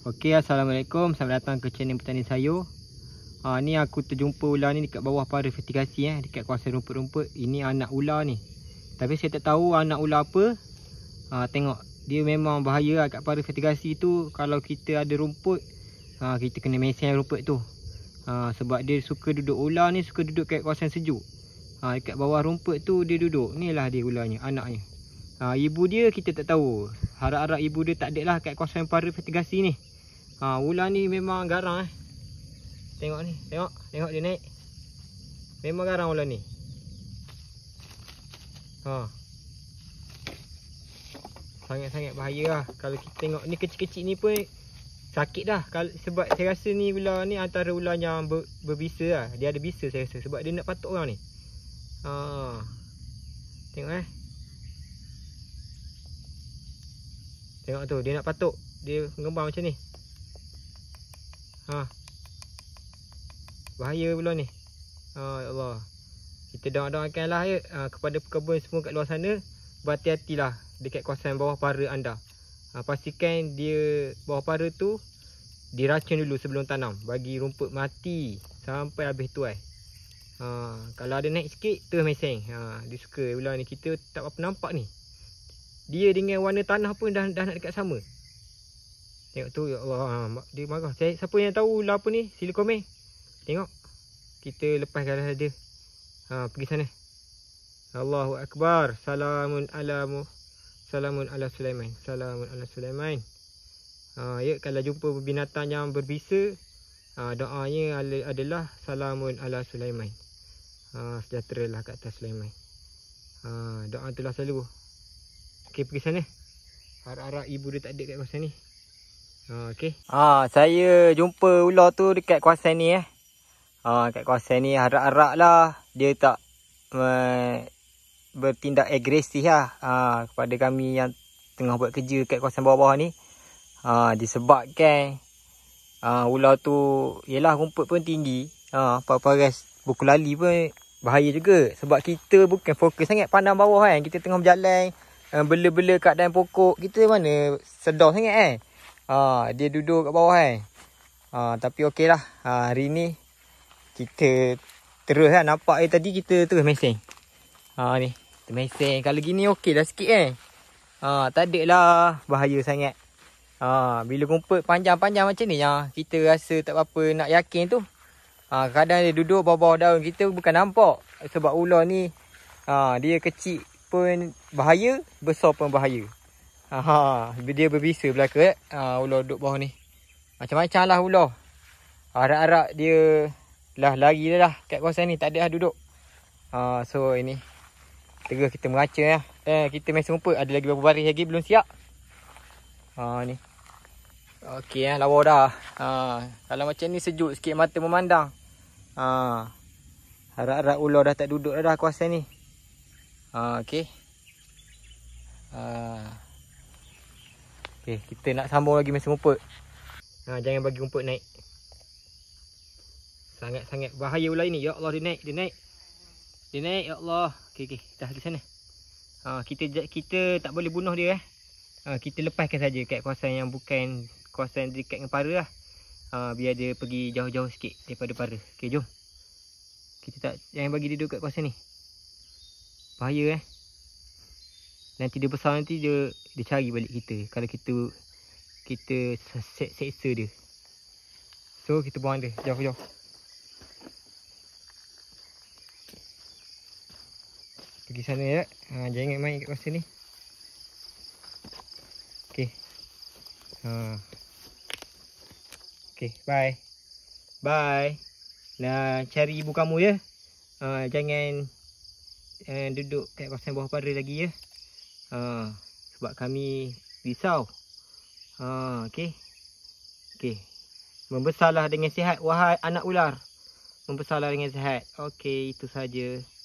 Okey, Assalamualaikum. Selamat datang ke channel Petani Sayur. Ha, ni aku terjumpa ular ni dekat bawah para vertikasi eh. Dekat kuasa rumput-rumput. Ini anak ular ni. Tapi saya tak tahu anak ular apa. Ha, tengok. Dia memang bahaya lah kat para vertikasi tu. Kalau kita ada rumput, ha, kita kena mesin rumput tu. Ha, sebab dia suka duduk ular ni, suka duduk kat kawasan sejuk. Ha, dekat bawah rumput tu dia duduk. Inilah dia ularnya, anaknya. Ha, ibu dia kita tak tahu. Harap-harap ibu dia tak ada lah kat kawasan para vertikasi ni. Ha, ular ni memang garang eh. Tengok ni, tengok, tengok dia naik. Memang garang ular ni. Ha. Sangat-sangat bahaya lah Kalau kita tengok ni kecil-kecil ni pun Sakit dah Kalau, Sebab saya rasa ni ular ni antara ular yang ber, berbisa lah Dia ada bisa saya rasa Sebab dia nak patok orang ni ha. Tengok eh Tengok tu dia nak patok Dia mengembang macam ni Ha. Bahaya pula ni. Ha ya Allah. Kita doa-doakanlah ya ha, kepada pekebun semua kat luar sana berhati-hatilah dekat kawasan bawah para anda. Ha, pastikan dia bawah para tu diracun dulu sebelum tanam bagi rumput mati sampai habis tuai. Eh. Ha, kalau ada naik sikit tu mesin. Ha dia suka bila ni kita tak apa nampak ni. Dia dengan warna tanah pun dah dah nak dekat sama. Tengok tu ya Allah ah, dia marah. Saya, siapa yang tahu lah apa ni? Sila komen. Tengok. Kita lepas garas dia. Ha pergi sana. Allahu akbar. Salamun ala mu. Salamun ala Sulaiman. Salamun ala Sulaiman. Ha ya kalau jumpa binatang yang berbisa ha, doanya adalah salamun ala Sulaiman. Ha sejahteralah kat atas Sulaiman. Ha doa itulah selalu. Okay pergi sana. Harap-harap ibu dia tak ada kat kawasan ni. Ah, okey. Ah, saya jumpa ular tu dekat kawasan ni eh. Ah, dekat kawasan ni harap-harap lah dia tak uh, bertindak agresif lah ah, kepada kami yang tengah buat kerja dekat kawasan bawah-bawah ni. Ah, disebabkan ah, ular tu yelah rumput pun tinggi. Ah, paparas buku lali pun bahaya juga. Sebab kita bukan fokus sangat pandang bawah kan. Kita tengah berjalan uh, bela-bela kat dalam pokok. Kita mana sedar sangat kan. Eh? Ha, dia duduk kat bawah kan. Ha, tapi okey lah. Ha, hari ni kita terus lah. Nampak eh tadi kita terus mesin. Ha, ni. Kita mesin. Kalau gini okey dah sikit kan. Ha, tak lah bahaya sangat. Ha, bila kumpul panjang-panjang macam ni. ya, kita rasa tak apa-apa nak yakin tu. Ha, kadang dia duduk bawah-bawah daun kita bukan nampak. Sebab ular ni ha, dia kecil pun bahaya. Besar pun bahaya. Aha, dia berbisa belaka eh. Ha, ular duduk bawah ni. Macam-macam lah ular. Arak-arak dia lah lari dia lah kat kawasan ni. Tak ada lah duduk. Ha, so ini. Terus kita meraca ya. Eh, kita mesti rumput. Ada lagi beberapa baris lagi belum siap. Ha, ni. Okey eh, lawa dah. Ha, kalau macam ni sejuk sikit mata memandang. Ha, Harap-harap ular dah tak duduk dah, dah kawasan ni. Ha, okey. Ha, Okey, kita nak sambung lagi mesin rumput. Ha, jangan bagi rumput naik. Sangat-sangat bahaya ular ini. Ya Allah, dia naik, dia naik. Dia naik, ya Allah. Okey, okey, dah ke sana. Ha, kita kita tak boleh bunuh dia eh. Ha, kita lepaskan saja kat kawasan yang bukan kawasan dekat dengan para lah. Ha, biar dia pergi jauh-jauh sikit daripada para. Okey, jom. Kita tak jangan bagi dia duduk kat kawasan ni. Bahaya eh. Nanti dia besar nanti dia dia cari balik kita kalau kita kita seksa dia. So kita buang dia jauh-jauh. Pergi sana ya. Ha jangan main kat masa ni. Okey. Ha. Okey, bye. Bye. Nah, cari ibu kamu ya. Ha, jangan uh, duduk kat kawasan bawah pada lagi ya. Ha, sebab kami risau. Ha, okey. Okey. Membesarlah dengan sihat wahai anak ular. Membesarlah dengan sihat. Okey, itu saja.